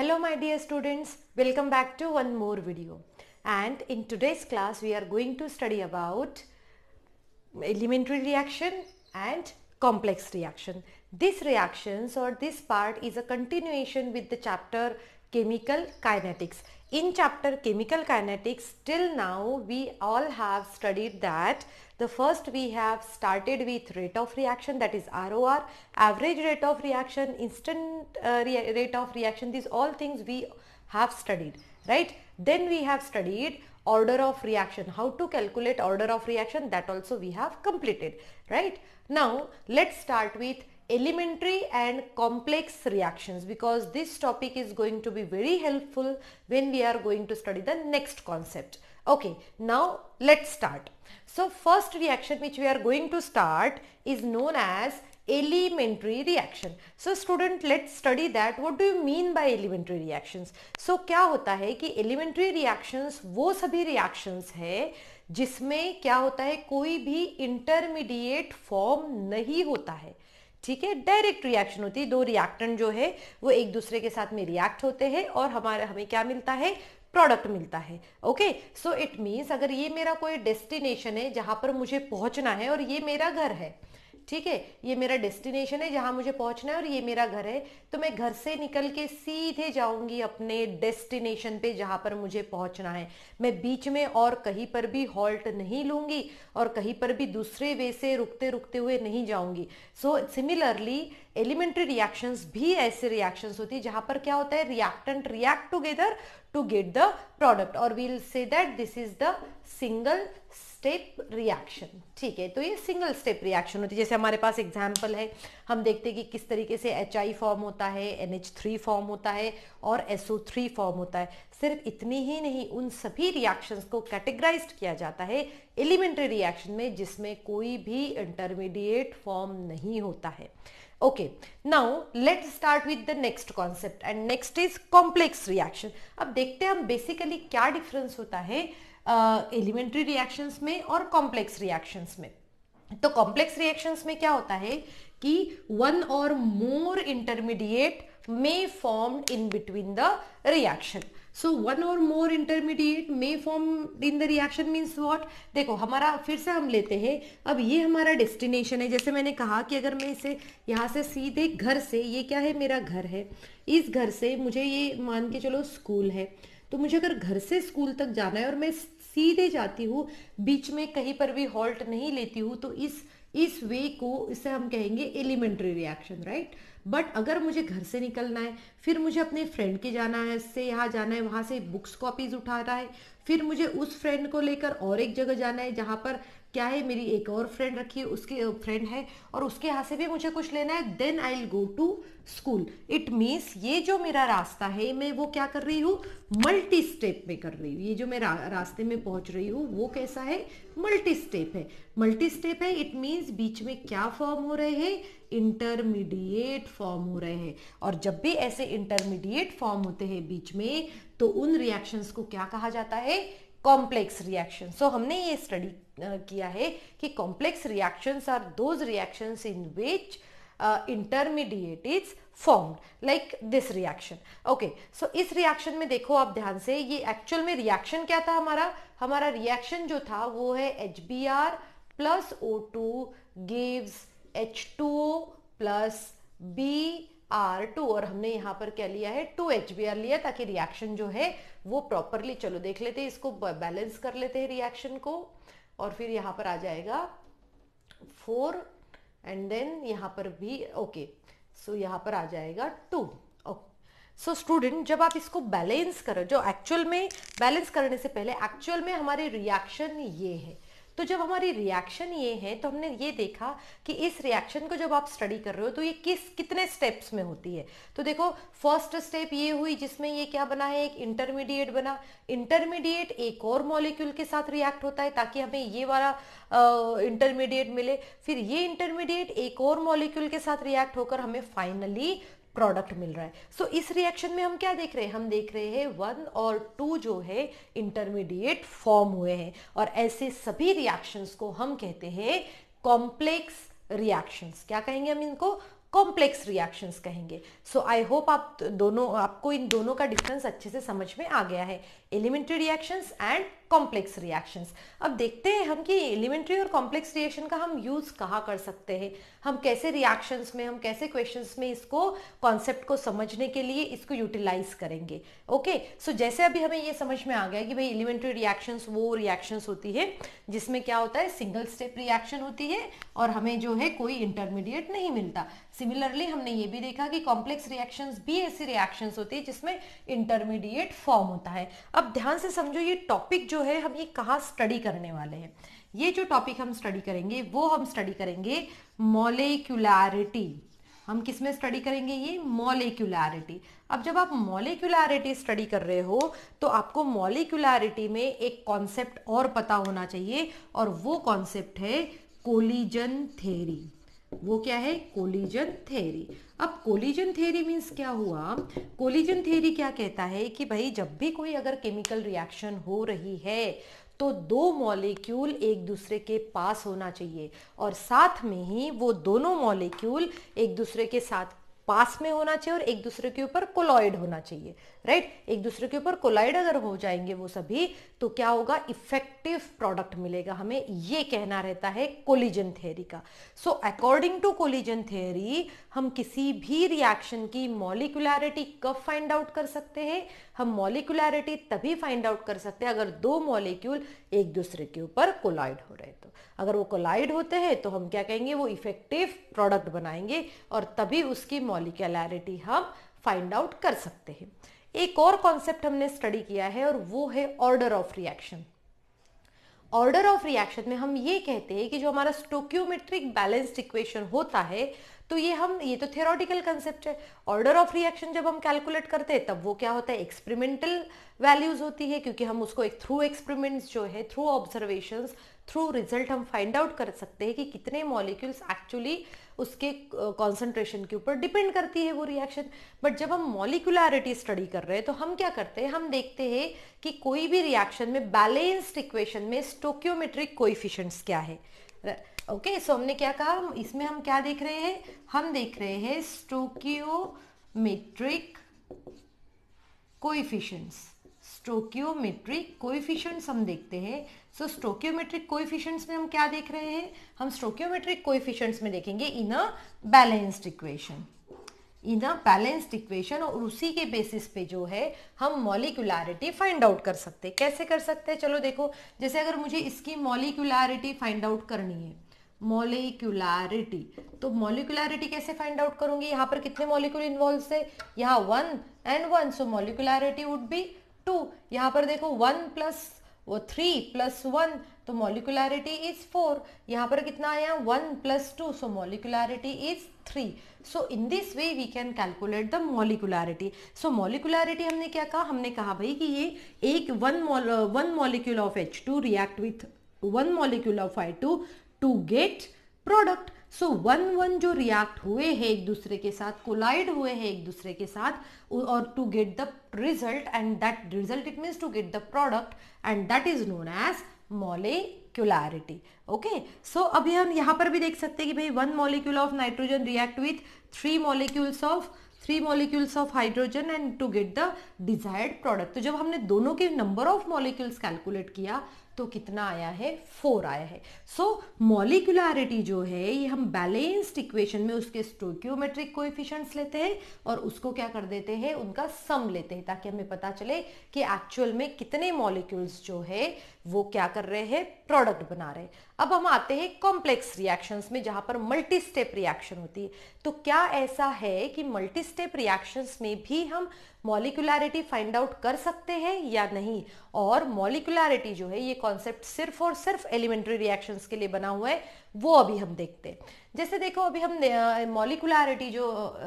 Hello my dear students, welcome back to one more video and in today's class we are going to study about elementary reaction and complex reaction. These reactions or this part is a continuation with the chapter chemical kinetics. In chapter chemical kinetics till now we all have studied that the first we have started with rate of reaction that is ROR, average rate of reaction, instant uh, re rate of reaction these all things we have studied right. Then we have studied order of reaction how to calculate order of reaction that also we have completed right. Now let's start with elementary and complex reactions because this topic is going to be very helpful when we are going to study the next concept. Okay, now let's start. So first reaction which we are going to start is known as elementary reaction. So student let's study that what do you mean by elementary reactions? So क्या होता है कि elementary reactions वो सभी reactions है जिसमें क्या होता है कोई भी इंटरमीडिएट फॉर्म नहीं होता है ठीक है डायरेक्ट रिएक्शन होती है दो रिएक्टेंट जो है वो एक दूसरे के साथ में रिएक्ट होते हैं और हमारे हमें क्या मिलता है प्रोडक्ट मिलता है ओके सो इट मीन्स अगर ये मेरा कोई डेस्टिनेशन है जहाँ पर मुझे पहुँचना है और ये मेरा घर है ठीक है ये मेरा डेस्टिनेशन है जहाँ मुझे पहुँचना है और ये मेरा घर है तो मैं घर से निकल के सीधे जाऊँगी अपने डेस्टिनेशन पे जहाँ पर मुझे पहुँचना है मैं बीच में और कहीं पर भी हॉल्ट नहीं लूँगी और कहीं पर भी दूसरे वे से रुकते रुकते हुए नहीं जाऊँगी सो सिमिलरली एलिमेंट्री रिएक्शंस भी ऐसे रिएक्शंस होती है जहां पर क्या होता है reactant react together to get the product और we'll say that this is the single step reaction ठीक है तो ये सिंगल स्टेप रिएक्शन होती है जैसे हमारे पास एग्जाम्पल है हम देखते हैं कि किस तरीके से एच आई फॉर्म होता है एन एच थ्री फॉर्म होता है और एस ओ थ्री फॉर्म होता है सिर्फ इतनी ही नहीं उन सभी रिएक्शंस को कैटेगराइज किया जाता है एलिमेंट्री रिएक्शन में जिसमें कोई भी इंटरमीडिएट फॉर्म नहीं होता है okay now let start with the next concept and next is complex reaction अब देखते हैं हम बेसिकली क्या डिफरेंस होता है एलिमेंट्री uh, रिएक्शंस में और कॉम्प्लेक्स रिएक्शंस में तो कॉम्प्लेक्स रिएक्शंस में क्या होता है कि one or more intermediate may form in between the reaction so one or more intermediate may form in the reaction means what देखो हमारा फिर से हम लेते हैं अब ये हमारा डेस्टिनेशन है जैसे मैंने कहा कि अगर मैं इसे यहाँ से सीधे घर से ये क्या है मेरा घर है इस घर से मुझे ये मान के चलो स्कूल है तो मुझे अगर घर से स्कूल तक जाना है और मैं सीधे जाती हूँ बीच में कहीं पर भी हॉल्ट नहीं लेती हूँ तो इस इस वे को इसे हम कहेंगे एलिमेंट्री रिएक्शन राइट बट अगर मुझे घर से निकलना है फिर मुझे अपने फ्रेंड के जाना है इससे यहाँ जाना है वहाँ से बुक्स कॉपीज उठाना है फिर मुझे उस फ्रेंड को लेकर और एक जगह जाना है जहाँ पर क्या है मेरी एक और फ्रेंड रखी है उसकी फ्रेंड है और उसके यहाँ से भी मुझे कुछ लेना है then I will go to school it means ये जो मेरा रास्ता है मैं वो क्या कर रही हूँ मल्टी स्टेप में कर रही हूँ ये जो मैं रास्ते में पहुँच रही हूँ वो कैसा है मल्टी स्टेप है मल्टी स्टेप है इट मीन्स बीच में क्या फॉर्म हो रहे हैं इंटरमीडिएट फॉर्म हो रहे हैं और जब भी ऐसे इंटरमीडिएट फॉर्म होते हैं बीच में तो उन रिएक्शंस को क्या कहा जाता है कॉम्प्लेक्स रिएक्शन सो हमने ये स्टडी किया है कि complex reactions are those reactions in which intermediate is formed like this reaction okay so इस रिएक्शन में देखो आप ध्यान से ये एक्चुअल में रिएक्शन क्या था हमारा हमारा रिएक्शन जो था वो है H B R plus O two gives H two O plus B R two और हमने यहाँ पर क्या लिया है टू एच बी आर लिया ताकि रिएक्शन जो है वो प्रॉपरली चलो देख लेते हैं इसको बैलेंस कर लेते हैं रिएक्शन को और फिर यहाँ पर आ जाएगा फोर एंड देन यहाँ पर भी ओके सो यहाँ पर आ जाएगा टू सो so, स्टूडेंट जब आप इसको बैलेंस करो जो एक्चुअल में बैलेंस करने से पहले एक्चुअल में हमारे रिएक्शन ये है तो जब हमारी रिएक्शन ये है तो हमने ये देखा कि इस रिएक्शन को जब आप स्टडी कर रहे हो तो ये किस कितने स्टेप्स में होती है तो देखो फर्स्ट स्टेप ये हुई जिसमें ये क्या बना है एक इंटरमीडिएट बना इंटरमीडिएट एक और मॉलिक्यूल के साथ रिएक्ट होता है ताकि हमें ये वाला इंटरमीडिएट मिले फिर ये इंटरमीडिएट एक और मॉलिक्यूल के साथ रिएक्ट होकर हमें फाइनली प्रोडक्ट मिल रहा है सो so, इस रिएक्शन में हम क्या देख रहे हैं हम देख रहे हैं वन और टू जो है इंटरमीडिएट फॉर्म हुए हैं और ऐसे सभी रिएक्शंस को हम कहते हैं कॉम्प्लेक्स रिएक्शंस क्या कहेंगे हम इनको कॉम्प्लेक्स रिएक्शंस कहेंगे सो आई होप आप दोनों आपको इन दोनों का डिफरेंस अच्छे से समझ में आ गया है elementary reactions and complex reactions अब देखते हैं हम कि एलिमेंट्री और कॉम्प्लेक्स रिएक्शन का हम यूज़ कहाँ कर सकते हैं हम कैसे रिएक्शंस में हम कैसे क्वेश्चंस में इसको कॉन्सेप्ट को समझने के लिए इसको यूटिलाइज करेंगे ओके सो so जैसे अभी हमें ये समझ में आ गया कि भाई एलिमेंट्री रिएक्शंस वो रिएक्शंस होती है जिसमें क्या होता है सिंगल स्टेप रिएक्शन होती है और हमें जो है कोई इंटरमीडिएट नहीं मिलता सिमिलरली हमने ये भी देखा कि कॉम्प्लेक्स रिएक्शंस भी ऐसी रिएक्शंस होती है जिसमें इंटरमीडिएट फॉर्म होता है अब अब ध्यान से समझो ये टॉपिक जो है हम ये कहाँ स्टडी करने वाले हैं ये जो टॉपिक हम स्टडी करेंगे वो हम स्टडी करेंगे मोलिकुलरिटी हम किस में स्टडी करेंगे ये मोलिकुलरिटी अब जब आप मोलिकुलरिटी स्टडी कर रहे हो तो आपको मोलिकुलरिटी में एक कॉन्सेप्ट और पता होना चाहिए और वो कॉन्सेप्ट है कोलिजन थेरी वो क्या है कोलिजन थेरी अब कोलिजन थेरी मीन्स क्या हुआ कोलिजन थेरी क्या कहता है कि भाई जब भी कोई अगर केमिकल रिएक्शन हो रही है तो दो मॉलिक्यूल एक दूसरे के पास होना चाहिए और साथ में ही वो दोनों मॉलिक्यूल एक दूसरे के साथ पास में होना चाहिए और एक दूसरे के ऊपर कोलॉइड होना चाहिए राइट एक दूसरे के ऊपर कोलॉइड अगर हो जाएंगे वो सभी तो क्या होगा इफेक्टिव प्रोडक्ट मिलेगा हमें ये कहना रहता है कोलिजन थ्योरी का so according to collision theory हम किसी भी रिएक्शन की मॉलिकुलरिटी कब फाइंड आउट कर सकते हैं हम मॉलिकुलरिटी तभी फाइंड आउट कर सकते हैं अगर दो मॉलिक्यूल एक दूसरे के ऊपर कोलाइड हो रहे तो अगर वो कोलाइड होते हैं तो हम क्या कहेंगे वो इफेक्टिव प्रोडक्ट बनाएंगे और तभी उसकी मॉलिक्यूलैरिटी हम फाइंड आउट कर सकते हैं एक और कॉन्सेप्ट हमने स्टडी किया है और वो है order of reaction order of reaction में हम ये कहते हैं कि जो हमारा स्टोक्योमेट्रिक बैलेंस्ड इक्वेशन होता है तो ये हम ये तो थियोरटिकल कंसेप्ट है ऑर्डर ऑफ रिएक्शन जब हम कैलकुलेट करते हैं तब वो क्या होता है एक्सपेरिमेंटल वैल्यूज होती है क्योंकि हम उसको एक थ्रू एक्सपेरिमेंट्स जो है थ्रू ऑब्जर्वेशन थ्रू रिजल्ट हम फाइंड आउट कर सकते हैं कि कितने मॉलिक्यूल्स एक्चुअली उसके कॉन्सेंट्रेशन के ऊपर डिपेंड करती है वो रिएक्शन बट जब हम मॉलिकुलरिटी स्टडी कर रहे हैं तो हम क्या करते हैं हम देखते हैं कि कोई भी रिएक्शन में बैलेंस्ड इक्वेशन में स्टोक्योमेट्रिक कोइफिशंट्स क्या है ओके सो हमने क्या कहा इसमें हम क्या देख रहे हैं हम देख रहे हैं स्टोकियोमेट्रिक कोइफिशंट्स स्टोकियोमेट्रिक कोइफिशंट्स हम देखते हैं सो स्टोकियोमेट्रिक कोइफिशंट्स में हम क्या देख रहे हैं हम स्टोकियोमेट्रिक कोइफिशंट्स में देखेंगे in a balanced equation in a balanced equation और उसी के बेसिस पे जो है हम मॉलिकुलरिटी फाइंड आउट कर सकते हैं कैसे कर सकते हैं चलो देखो जैसे अगर मुझे इसकी मॉलिकुलरिटी फाइंड आउट करनी है मोलिकुलरिटी तो मोलिकुलरिटी कैसे फाइंड आउट करूंगी यहाँ पर कितने मोलिकुल इन्वॉल्व है यहाँ one and one so molecularity would be two यहाँ पर देखो वन प्लस वो थ्री प्लस वन तो मोलिकुलरिटी इज फोर यहाँ पर कितना आया one plus two so molecularity is three so in this way we can calculate the molecularity so molecularity हमने क्या कहा हमने कहा भाई कि ये एक one one molecule of H two react with one molecule of I two to get product so one one जो रिएक्ट हुए हैं एक दूसरे के साथ कोलाइड हुए हैं एक दूसरे के साथ और to get the result and that result it means to get the product and that is known as molecularity okay so अभी हम यहाँ पर भी देख सकते हैं कि भाई one molecule of nitrogen react with three molecules of three molecules of hydrogen and to get the desired product तो जब हमने दोनों के नंबर ऑफ मॉलिक्यूल्स कैलकुलेट किया तो कितना आया है फोर आया है सो so, मॉलिकुलरिटी जो है ये हम बैलेंस्ड इक्वेशन में उसके स्टोक्योमेट्रिक कोएफिशिएंट्स लेते हैं और उसको क्या कर देते हैं उनका सम लेते हैं ताकि हमें पता चले कि एक्चुअल में कितने मॉलिक्यूल्स जो है वो क्या कर रहे हैं प्रोडक्ट बना रहे हैं अब हम आते हैं कॉम्प्लेक्स रिएक्शंस में जहां पर मल्टी स्टेप रिएक्शन होती है तो क्या ऐसा है कि मल्टी स्टेप रिएक्शंस में भी हम मॉलिकुलरिटी फाइंड आउट कर सकते हैं या नहीं और मॉलिकुलरिटी जो है ये कॉन्सेप्ट सिर्फ और सिर्फ एलिमेंट्री रिएक्शंस के लिए बना हुआ है वो अभी हम देखते हैं जैसे देखो अभी हम मॉलिकुलरिटी जो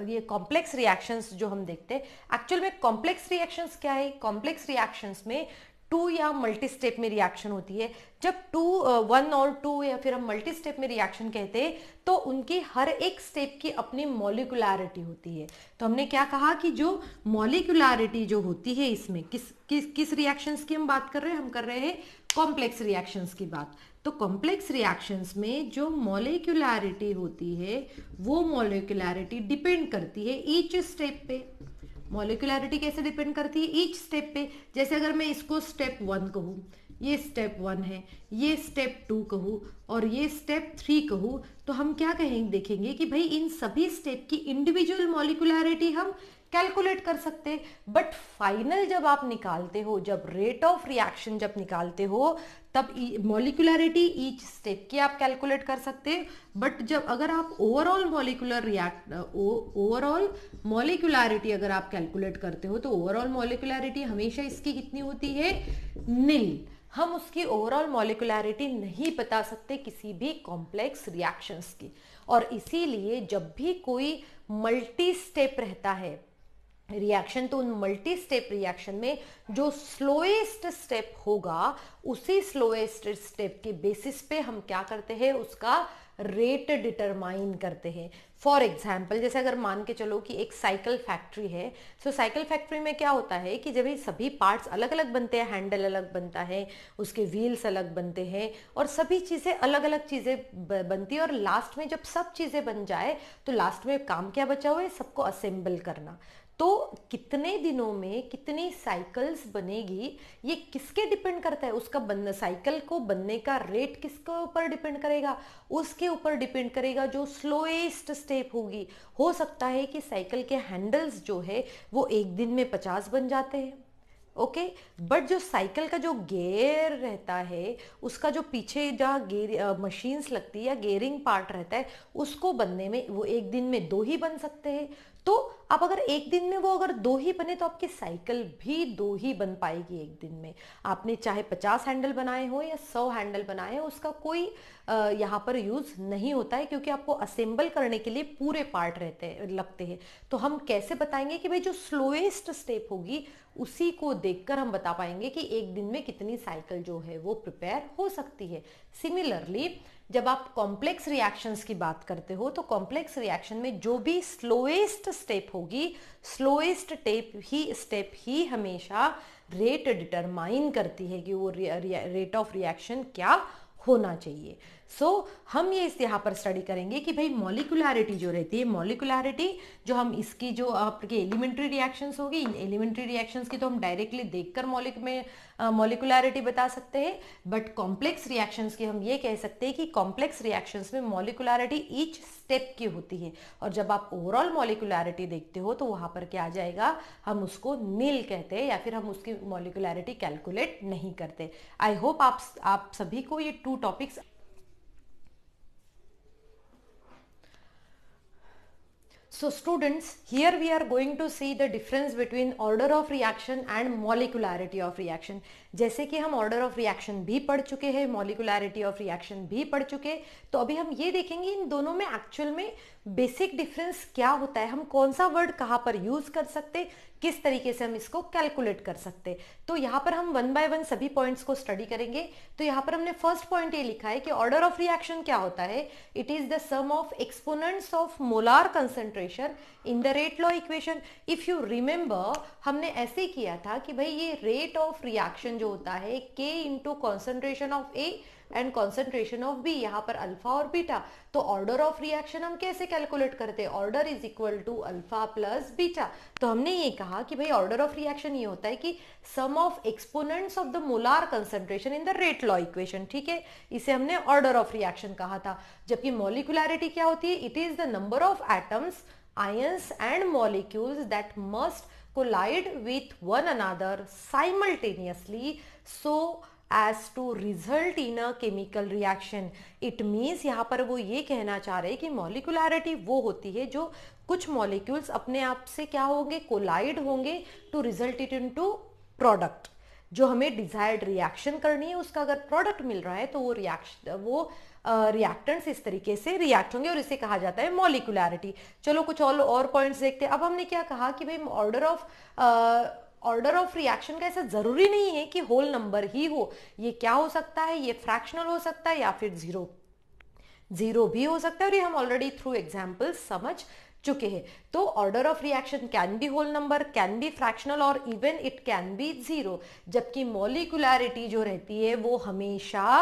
ये कॉम्प्लेक्स रिएक्शंस जो हम देखते हैं एक्चुअल में कॉम्प्लेक्स रिएक्शंस क्या है कॉम्प्लेक्स रिएक्शंस में टू या मल्टी स्टेप में रिएक्शन होती है जब टू वन और टू या फिर हम मल्टी स्टेप में रिएक्शन कहते हैं तो उनकी हर एक स्टेप की अपनी मॉलिकुलरिटी होती है तो हमने क्या कहा कि जो मॉलिकुलरिटी जो होती है इसमें किस किस किस रिएक्शंस की हम बात कर रहे हैं हम कर रहे हैं कॉम्प्लेक्स रिएक्शंस की बात तो कॉम्प्लेक्स रिएक्शंस में जो मॉलिकुलरिटी होती है वो मॉलिकुलरिटी डिपेंड करती है ईच स्टेप पे मोलिकुलरिटी कैसे डिपेंड करती है ईच स्टेप पे जैसे अगर मैं इसको स्टेप वन कहूँ ये स्टेप वन है ये स्टेप टू कहूँ और ये स्टेप थ्री कहूँ तो हम क्या कहेंगे देखेंगे कि भाई इन सभी स्टेप की इंडिविजुअल मोलिकुलरिटी हम कैलकुलेट कर सकते बट फाइनल जब आप निकालते हो जब रेट ऑफ रिएक्शन जब निकालते हो तब मोलिकुलरिटी ईच स्टेप की आप कैलकुलेट कर सकते बट जब अगर आप overall molecular react overall molecularity अगर आप कैलकुलेट करते हो तो ओवरऑल मोलिकुलरिटी हमेशा इसकी कितनी होती है नील हम उसकी ओवरऑल मॉलिकुलरिटी नहीं बता सकते किसी भी कॉम्प्लेक्स रिएक्शंस की और इसीलिए जब भी कोई मल्टी स्टेप रहता है रिएक्शन तो उन मल्टी स्टेप रिएक्शन में जो स्लोएस्ट स्टेप होगा उसी स्लोएस्ट स्टेप के बेसिस पे हम क्या करते हैं उसका रेट डिटरमाइन करते हैं फॉर एग्जाम्पल जैसे अगर मान के चलो कि एक साइकिल फैक्ट्री है सो साइकिल फैक्ट्री में क्या होता है कि जब ये सभी पार्ट्स अलग अलग बनते हैं हैंडल अलग बनता है उसके व्हील्स अलग बनते हैं और सभी चीज़ें अलग अलग चीज़ें बनती है और लास्ट में जब सब चीज़ें बन जाए तो लास्ट में काम क्या बचा हुआ है सबको असेंबल करना तो कितने दिनों में कितनी साइकिल्स बनेगी ये किसके डिपेंड करता है उसका बन साइकिल को बनने का रेट किसके ऊपर डिपेंड करेगा उसके ऊपर डिपेंड करेगा जो स्लोएस्ट स्टेप होगी हो सकता है कि साइकिल के हैंडल्स जो है वो एक दिन में पचास बन जाते हैं ओके okay? बट जो साइकिल का जो गेयर रहता है उसका जो पीछे जहाँ गेयर मशीन्स लगती है या गेयरिंग पार्ट रहता है उसको बनने में वो एक दिन में दो ही बन सकते हैं तो आप अगर एक दिन में वो अगर दो ही बने तो आपकी साइकिल भी दो ही बन पाएगी एक दिन में आपने चाहे पचास हैंडल बनाए हो या सौ हैंडल बनाए हो उसका कोई यहाँ पर यूज़ नहीं होता है क्योंकि आपको असेंबल करने के लिए पूरे पार्ट रहते हैं लगते हैं तो हम कैसे बताएंगे कि भाई जो स्लोएस्ट स्टेप होगी उसी को देखकर हम बता पाएंगे कि एक दिन में कितनी साइकिल जो है वो प्रिपेयर हो सकती है सिमिलरली जब आप कॉम्प्लेक्स रिएक्शंस की बात करते हो तो कॉम्प्लेक्स रिएक्शन में जो भी स्लोएस्ट स्टेप हो होगी स्लोएस्ट टेप ही स्टेप ही हमेशा रेट डिटरमाइन करती है कि वो रेट ऑफ रिएक्शन क्या होना चाहिए सो so, हम ये इस यहाँ पर स्टडी करेंगे कि भाई मॉलिकुलरिटी जो रहती है मॉलिकुलरिटी जो हम इसकी जो आपके एलिमेंट्री रिएक्शंस होगी इन एलिमेंट्री रिएक्शंस की तो हम डायरेक्टली देखकर मॉलिक में मॉलिकुलरिटी बता सकते हैं बट कॉम्प्लेक्स रिएक्शंस की हम ये कह सकते हैं कि कॉम्प्लेक्स रिएक्शंस में मॉलिकुलरिटी ईच स्टेप की होती है और जब आप ओवरऑल मॉलिकुलरिटी देखते हो तो वहाँ पर क्या आ जाएगा हम उसको नील कहते हैं या फिर हम उसकी मॉलिकुलरिटी कैलकुलेट नहीं करते आई होप आप आप सभी को ये two topics So students, here we are going to see the difference between order of reaction and molecularity of reaction. जैसे कि हम ऑर्डर ऑफ रिएक्शन भी पढ़ चुके हैं मॉलिकुलरिटी ऑफ रिएक्शन भी पढ़ चुके तो अभी हम ये देखेंगे इन दोनों में एक्चुअल में बेसिक डिफरेंस क्या होता है हम कौन सा वर्ड कहाँ पर यूज कर सकते किस तरीके से हम इसको कैलकुलेट कर सकते तो यहाँ पर हम वन बाय वन सभी पॉइंट्स को स्टडी करेंगे तो यहाँ पर हमने फर्स्ट पॉइंट ये लिखा है कि ऑर्डर ऑफ रिएक्शन क्या होता है it is the sum of exponents of molar concentration in the rate law equation if you remember हमने ऐसे किया था कि भाई ये रेट ऑफ रिएक्शन जो होता है k into concentration of A and concentration of B यहाँ पर अल्फा और बीटा तो ऑर्डर ऑफ रिएक्शन हम कैसे कैलकुलेट करते हैं order is equal to alpha plus beta तो हमने ये कहा कि भाई ऑर्डर ऑफ रिएक्शन ये होता है कि sum of exponents of the molar concentration in the rate law equation ठीक है इसे हमने ऑर्डर ऑफ रिएक्शन कहा था जबकि मोलिकुलरिटी क्या होती है it is the number of atoms ions and molecules that must collide with one another simultaneously so as to result in a chemical reaction it means यहाँ पर वो ये कहना चाह रहे हैं कि मॉलिकुलरिटी वो होती है जो कुछ मॉलिक्यूल्स अपने आप से क्या होंगे कोलाइड होंगे to result it in to product जो हमें डिजायर्ड रिएक्शन करनी है उसका अगर प्रोडक्ट मिल रहा है तो वो रिएक्शन वो रिएक्टेंट्स इस तरीके से रिएक्ट होंगे और इसे कहा जाता है मॉलिकुलरिटी चलो कुछ और और पॉइंट्स देखते हैं अब हमने क्या कहा कि भाई order of order of reaction का ऐसा ज़रूरी नहीं है कि होल नंबर ही हो ये क्या हो सकता है ये फ्रैक्शनल हो सकता है या फिर ज़ीरो जीरो भी हो सकता है और ये हम ऑलरेडी थ्रू एग्जाम्पल समझ चुके हैं तो order of reaction can be whole number can be fractional और even it can be zero जबकि मोलिकुलरिटी जो रहती है वो हमेशा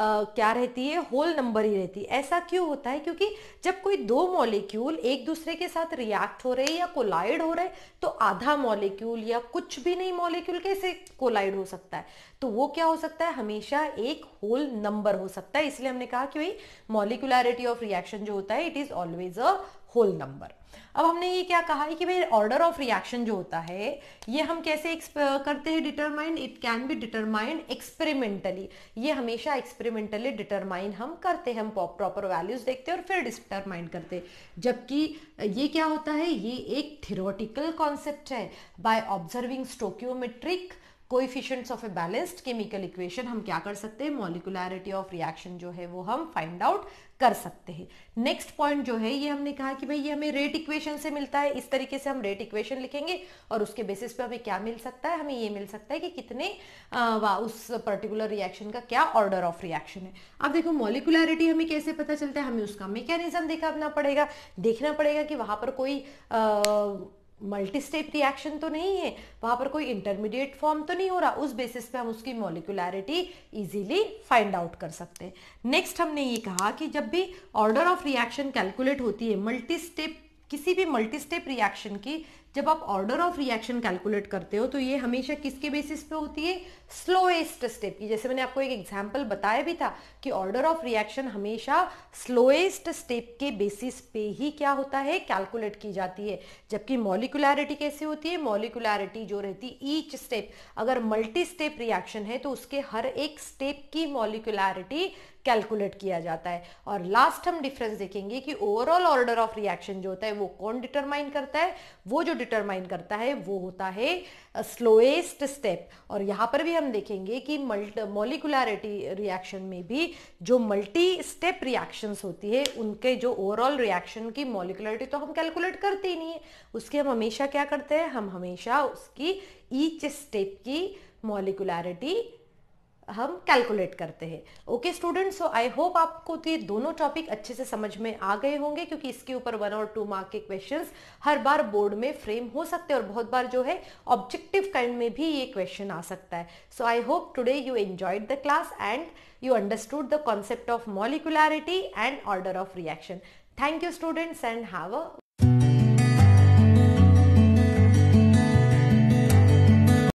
क्या रहती है होल नंबर ही रहती है ऐसा क्यों होता है क्योंकि जब कोई दो मॉलिक्यूल एक दूसरे के साथ रिएक्ट हो रहे या कोलाइड हो रहे तो आधा मॉलिक्यूल या कुछ भी नहीं मॉलिक्यूल कैसे कोलाइड हो सकता है तो वो क्या हो सकता है हमेशा एक होल नंबर हो सकता है इसलिए हमने कहा कि भाई मॉलिकुलरिटी ऑफ रिएक्शन जो होता है it is always a whole number अब हमने ये क्या कहा है कि भाई ऑर्डर ऑफ रिएक्शन जो होता है ये हम कैसे करते हैं determine it can be determine experimentally ये हमेशा एक्सपेरिमेंटली डिटरमाइन हम करते हैं हम प्रॉपर वैल्यूज देखते हैं और फिर डिटरमाइन करते हैं जबकि ये क्या होता है ये एक थिरोटिकल कॉन्सेप्ट है by observing stoichiometric coefficients of a balanced chemical equation हम क्या कर सकते हैं मॉलिकुलरिटी ऑफ रिएक्शन जो है वो हम फाइंड आउट कर सकते हैं नेक्स्ट पॉइंट जो है ये हमने कहा कि भाई ये हमें रेट इक्वेशन से मिलता है इस तरीके से हम रेट इक्वेशन लिखेंगे और उसके बेसिस पे हमें क्या मिल सकता है हमें ये मिल सकता है कि कितने आ, उस पर्टिकुलर रिएक्शन का क्या ऑर्डर ऑफ रिएक्शन है अब देखो मॉलिकुलरिटी हमें कैसे पता चलता है हमें उसका मेकेनिज्म देखना पड़ेगा देखना पड़ेगा कि वहां पर कोई आ, मल्टी स्टेप रिएक्शन तो नहीं है वहां पर कोई इंटरमीडिएट फॉर्म तो नहीं हो रहा उस बेसिस पे हम उसकी मोलिकुलरिटी इजीली फाइंड आउट कर सकते हैं नेक्स्ट हमने ये कहा कि जब भी ऑर्डर ऑफ रिएक्शन कैलकुलेट होती है मल्टी स्टेप किसी भी मल्टी स्टेप रिएक्शन की जब आप ऑर्डर ऑफ रिएक्शन कैलकुलेट करते हो तो ये हमेशा किसके बेसिस पे होती है स्लोएस्ट स्टेप की जैसे मैंने आपको एक एग्जाम्पल बताया भी था कि ऑर्डर ऑफ रिएक्शन हमेशा स्लोएस्ट स्टेप के बेसिस पे ही क्या होता है कैलकुलेट की जाती है जबकि मॉलिकुलरिटी कैसे होती है मॉलिकुलरिटी जो रहती है ईच स्टेप अगर मल्टी स्टेप रिएक्शन है तो उसके हर एक स्टेप की मॉलिकुलरिटी कैलकुलेट किया जाता है और लास्ट हम डिफरेंस देखेंगे कि ओवरऑल ऑर्डर ऑफ रिएक्शन जो होता है वो कौन डिटरमाइन करता है वो जो डिटरमाइन करता है वो होता है स्लोएस्ट uh, स्टेप और यहाँ पर भी हम देखेंगे कि मल्ट मोलिकुलरिटी रिएक्शन में भी जो मल्टी स्टेप रिएक्शंस होती है उनके जो ओवरऑल रिएक्शन की मोलिकुलरिटी तो हम कैलकुलेट करते ही नहीं है उसकी हम हमेशा क्या करते हैं हम हमेशा उसकी ईच स्टेप की मोलिकुलरिटी हम कैलकुलेट करते हैं okay students so I hope आपको तो ये दोनों टॉपिक अच्छे से समझ में आ गए होंगे क्योंकि इसके ऊपर वन और टू मार्क के क्वेश्चंस हर बार बोर्ड में फ्रेम हो सकते हैं और बहुत बार जो है ऑब्जेक्टिव काइंड में भी ये क्वेश्चन आ सकता है so I hope today you enjoyed the class and you understood the concept of molecularity and order of reaction thank you students and have a